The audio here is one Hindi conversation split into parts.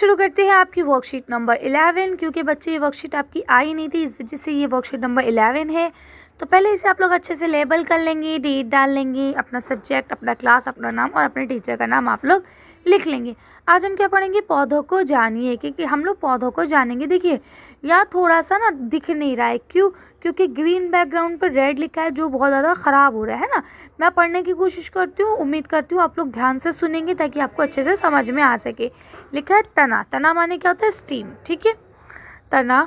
शुरू करते हैं आपकी वर्कशीट नंबर 11 क्योंकि बच्चे ये वर्कशीट आपकी आई नहीं थी इस वजह से ये वर्कशीट नंबर 11 है तो पहले इसे आप लोग अच्छे से लेबल कर लेंगी डेट डाल लेंगी अपना सब्जेक्ट अपना क्लास अपना नाम और अपने टीचर का नाम आप लोग लिख लेंगे आज हम क्या पढ़ेंगे पौधों को जानिए क्योंकि हम लोग पौधों को जानेंगे देखिए या थोड़ा सा ना दिख नहीं रहा है क्यों क्योंकि ग्रीन बैकग्राउंड पर रेड लिखा है जो बहुत ज़्यादा ख़राब हो रहा है ना मैं पढ़ने की कोशिश करती हूँ उम्मीद करती हूँ आप लोग ध्यान से सुनेंगे ताकि आपको अच्छे से समझ में आ सके लिखा है तना तना माने क्या होता है स्टीम ठीक है तना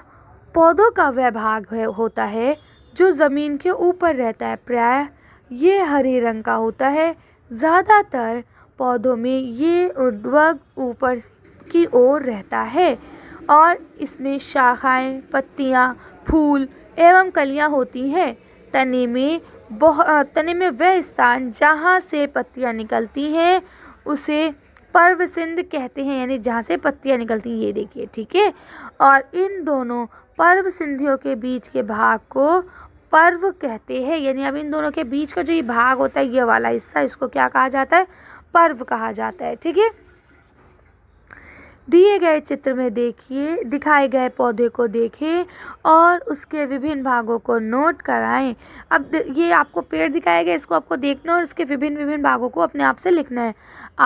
पौधों का वह भाग है होता है जो ज़मीन के ऊपर रहता है प्राय ये हरे रंग का होता है ज़्यादातर पौधों में ये उर्ध्वग ऊपर की ओर रहता है और इसमें शाखाएं पत्तियां, फूल एवं कलियां होती हैं तने में बहुत तने में वह स्थान जहाँ से पत्तियाँ निकलती हैं उसे पर्व कहते हैं यानी जहाँ से पत्तियाँ निकलती हैं ये देखिए ठीक है और इन दोनों पर्व के बीच के भाग को पर्व कहते हैं यानी अब इन दोनों के बीच का जो ये भाग होता है ये वाला हिस्सा इसको क्या कहा जाता है पर्व कहा जाता है ठीक है दिए गए चित्र में देखिए दिखाए गए पौधे को देखें और उसके विभिन्न भागों को नोट कराएं अब ये आपको पेड़ दिखाया गया इसको आपको देखना और उसके विभिन्न विभिन्न भागों को अपने आप से लिखना है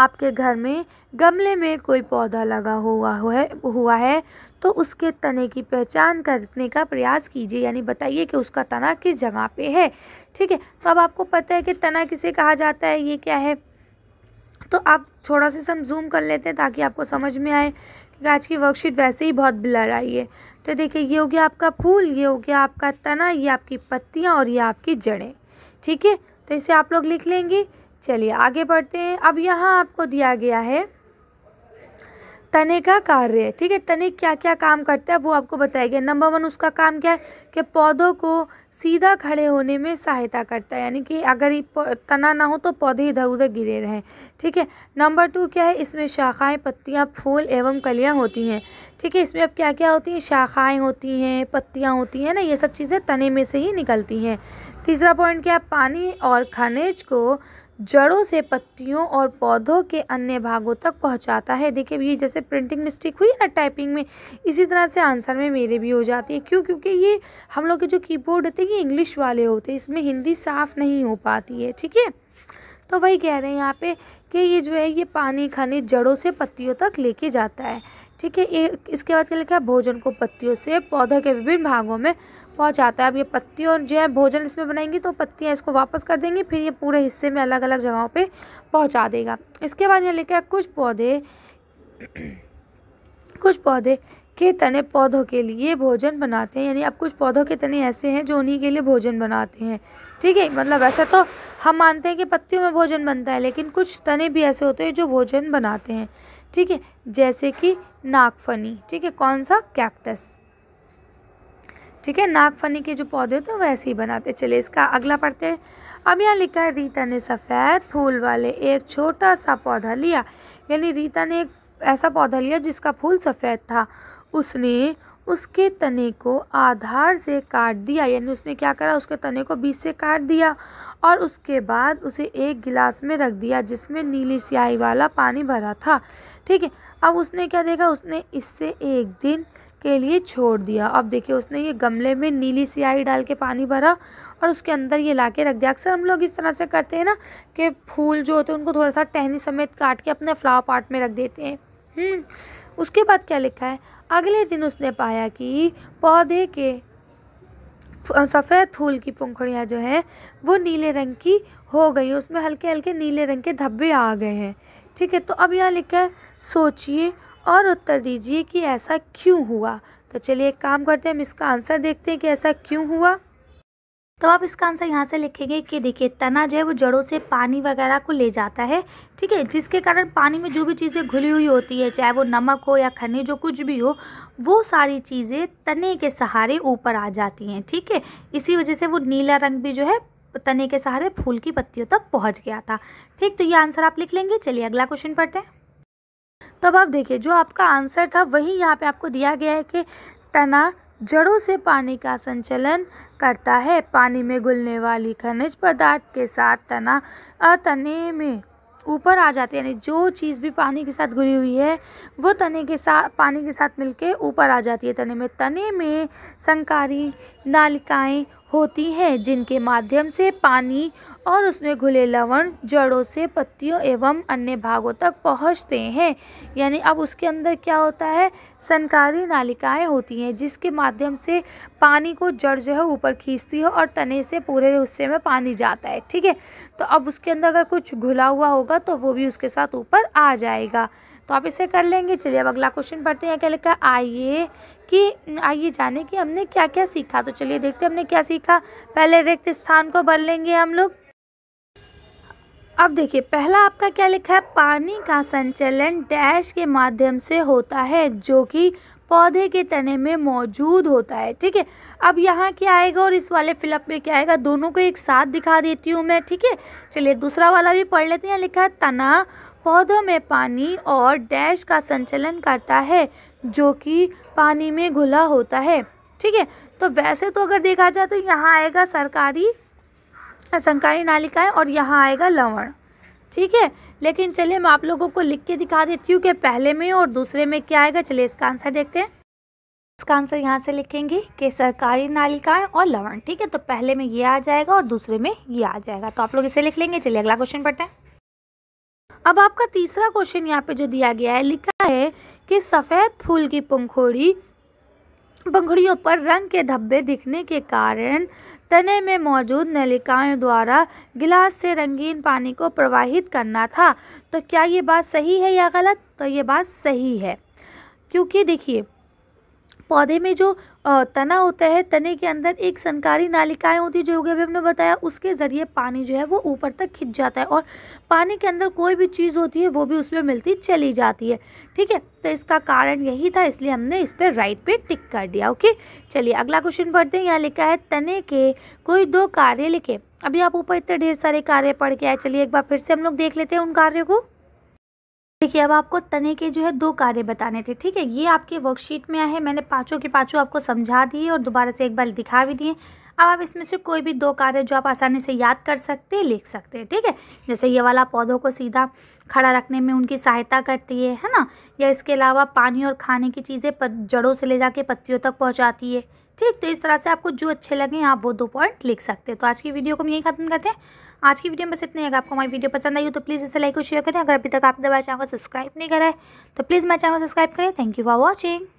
आपके घर में गमले में कोई पौधा लगा हुआ है हुआ है तो उसके तने की पहचान करने का प्रयास कीजिए यानी बताइए कि उसका तना किस जगह पे है ठीक है तो अब आपको पता है कि तना किसे कहा जाता है ये क्या है तो आप थोड़ा सा सम जूम कर लेते हैं ताकि आपको समझ में आए कि आज की वर्कशीट वैसे ही बहुत ब्लर आई है तो देखिए ये हो गया आपका फूल ये हो गया आपका तना ये आपकी पत्तियाँ और ये आपकी जड़ें ठीक है तो इसे आप लोग लिख लेंगे चलिए आगे बढ़ते हैं अब यहाँ आपको दिया गया है तने का कार्य ठीक है तने क्या क्या काम करता है वो आपको बताया गया नंबर वन उसका काम क्या है कि पौधों को सीधा खड़े होने में सहायता करता है यानी कि अगर ये तना ना हो तो पौधे इधर उधर गिरे रहें ठीक है नंबर टू क्या है इसमें शाखाएं पत्तियां फूल एवं कलियां होती हैं ठीक है इसमें अब क्या क्या होती हैं शाखाएँ होती हैं पत्तियाँ होती हैं ना ये सब चीज़ें तने में से ही निकलती हैं तीसरा पॉइंट क्या पानी और खनिज को जड़ों से पत्तियों और पौधों के अन्य भागों तक पहुंचाता है देखिए ये जैसे प्रिंटिंग मिस्टेक हुई ना टाइपिंग में इसी तरह से आंसर में मेरे भी हो जाती है क्यों क्योंकि ये हम लोग के जो कीबोर्ड होते हैं ये इंग्लिश वाले होते हैं इसमें हिंदी साफ़ नहीं हो पाती है ठीक है तो वही कह रहे हैं यहाँ पे कि ये जो है ये पानी खनिज जड़ों से पत्तियों तक लेके जाता है ठीक है इसके बाद क्या लिखा है भोजन को पत्तियों से पौधों के विभिन्न भागों में पहुंचाता है अब ये पत्तियों जो है भोजन इसमें बनाएंगी तो पत्तियाँ इसको वापस कर देंगी फिर ये पूरे हिस्से में अलग अलग जगहों पे पहुंचा देगा इसके बाद यहाँ लिखा है कुछ पौधे कुछ पौधे के तने पौधों के लिए भोजन बनाते हैं यानी अब कुछ पौधों के तने ऐसे हैं जो उन्हीं के लिए भोजन बनाते हैं ठीक है मतलब ऐसा तो हम मानते हैं कि पत्तियों में भोजन बनता है लेकिन कुछ तने भी ऐसे होते हैं जो भोजन बनाते हैं ठीक है जैसे कि नागफनी ठीक है कौन सा कैक्टस ठीक है नागफनी के जो पौधे होते हैं वैसे ही बनाते चले इसका अगला पढ़ते हैं अब यहाँ लिखा है रीता ने सफ़ेद फूल वाले एक छोटा सा पौधा लिया यानी रीता ने एक ऐसा पौधा लिया जिसका फूल सफ़ेद था उसने उसके तने को आधार से काट दिया यानी उसने क्या करा उसके तने को बीच से काट दिया और उसके बाद उसे एक गिलास में रख दिया जिसमें नीली स्याही वाला पानी भरा था ठीक है अब उसने क्या देखा उसने इससे एक दिन के लिए छोड़ दिया अब देखिए उसने ये गमले में नीली स्याही डाल के पानी भरा और उसके अंदर ये ला के रख दिया अक्सर हम लोग इस तरह से करते हैं ना कि फूल जो होते हैं उनको थोड़ा सा टहनी समेत काट के अपने फ्लावर पार्ट में रख देते हैं हम्म, उसके बाद क्या लिखा है अगले दिन उसने पाया कि पौधे के सफ़ेद फूल की पंखुड़ियाँ जो है वो नीले रंग की हो गई उसमें हल्के हल्के नीले रंग के धब्बे आ गए हैं ठीक है तो अब यहाँ लिखा है सोचिए और उत्तर दीजिए कि ऐसा क्यों हुआ तो चलिए एक काम करते हैं हम इसका आंसर देखते हैं कि ऐसा क्यों हुआ तो आप इसका आंसर यहाँ से लिखेंगे कि देखिए तना जो है वो जड़ों से पानी वगैरह को ले जाता है ठीक है जिसके कारण पानी में जो भी चीज़ें घुली हुई होती है चाहे वो नमक हो या खनिज जो कुछ भी हो वो सारी चीज़ें तने के सहारे ऊपर आ जाती हैं ठीक है इसी वजह से वो नीला रंग भी जो है तने के सहारे फूल की पत्तियों तक पहुँच गया था ठीक तो ये आंसर आप लिख लेंगे चलिए अगला क्वेश्चन पढ़ते हैं तो अब आप देखिए जो आपका आंसर था वही यहाँ पे आपको दिया गया है कि तना जड़ों से पानी का संचलन करता है पानी में घुलने वाली खनिज पदार्थ के साथ तना अतने में ऊपर आ जाती है यानी जो चीज़ भी पानी के साथ घुली हुई है वो तने के साथ पानी के साथ मिलके ऊपर आ जाती है तने में तने में संकारी नालिकाएं होती हैं जिनके माध्यम से पानी और उसमें घुले लवण जड़ों से पत्तियों एवं अन्य भागों तक पहुंचते हैं यानी अब उसके अंदर क्या होता है सनकारी नालिकाएं होती हैं जिसके माध्यम से पानी को जड़ जो है ऊपर खींचती है और तने से पूरे हिस्से में पानी जाता है ठीक है तो अब उसके अंदर अगर कुछ घुला हुआ होगा तो वो भी उसके साथ ऊपर आ जाएगा तो आप इसे कर लेंगे चलिए अब अगला क्वेश्चन पढ़ते हैं क्या लिखा आइए कि आइए जाने कि हमने क्या क्या सीखा तो चलिए देखते हैं हमने क्या सीखा पहले रिक्त स्थान को भर लेंगे हम लोग अब देखिए पहला आपका क्या लिखा है पानी का संचलन डैश के माध्यम से होता है जो कि पौधे के तने में मौजूद होता है ठीक है अब यहाँ क्या आएगा और इस वाले फिलअप में क्या आएगा दोनों को एक साथ दिखा देती हूँ मैं ठीक है चलिए दूसरा वाला भी पढ़ लेते हैं लिखा है तना पौधों में पानी और डैश का संचलन करता है जो कि पानी में घुला होता है ठीक है तो वैसे तो अगर देखा जाए तो यहाँ आएगा सरकारी असंकारी नालिकाएं और यहाँ आएगा लवण ठीक है लेकिन चलिए मैं आप लोगों को लिख के दिखा देती हूँ कि पहले में और दूसरे में क्या आएगा चलिए इसका आंसर देखते हैं इसका आंसर यहाँ से लिखेंगे कि सरकारी नालिकाएं और लवण ठीक है तो पहले में ये आ जाएगा और दूसरे में ये आ जाएगा तो आप लोग इसे लिख लेंगे चलिए अगला क्वेश्चन पढ़ते हैं अब आपका तीसरा क्वेश्चन यहाँ पे जो दिया गया है लिखा है कि सफ़ेद फूल की पंखोड़ी पंखुड़ियों पर रंग के धब्बे दिखने के कारण तने में मौजूद नलिकाओं द्वारा गिलास से रंगीन पानी को प्रवाहित करना था तो क्या ये बात सही है या गलत तो ये बात सही है क्योंकि देखिए पौधे में जो तना होता है तने के अंदर एक सनकारी नालिकाएं होती है जो कि अभी हमने बताया उसके ज़रिए पानी जो है वो ऊपर तक खिंच जाता है और पानी के अंदर कोई भी चीज़ होती है वो भी उसमें मिलती चली जाती है ठीक है तो इसका कारण यही था इसलिए हमने इस पर राइट पे टिक कर दिया ओके चलिए अगला क्वेश्चन पढ़ते हैं यहाँ लिखा है तने के कोई दो कार्य लिखे अभी आप ऊपर इतने ढेर सारे कार्य पढ़ के आए चलिए एक बार फिर से हम लोग देख लेते हैं उन कार्यों को देखिए अब आपको तने के जो है दो कार्य बताने थे ठीक है ये आपके वर्कशीट में आए हैं मैंने पाँचों के पाँचों आपको समझा दिए और दोबारा से एक बार दिखा भी दिए अब आप इसमें से कोई भी दो कार्य जो आप आसानी से याद कर सकते हैं लिख सकते हैं ठीक है जैसे ये वाला पौधों को सीधा खड़ा रखने में उनकी सहायता करती है है ना या इसके अलावा पानी और खाने की चीज़ें जड़ों से ले जाके पत्तियों तक पहुँचाती है ठीक तो इस तरह से आपको जो अच्छे लगें आप वो दो पॉइंट लिख सकते हैं तो आज की वीडियो को हम यही खत्म करते हैं आज की वीडियो में बस इतनी है अगर आपको हमारी वीडियो पसंद आई हो तो प्लीज़ इसे लाइक और शेयर करें अगर अभी तक आपने हमारे चैनल को सब्सक्राइब नहीं करा है तो प्लीज़ मेरे चैनल को सब्सक्राइब करें थैंक यू फॉर वॉचिंग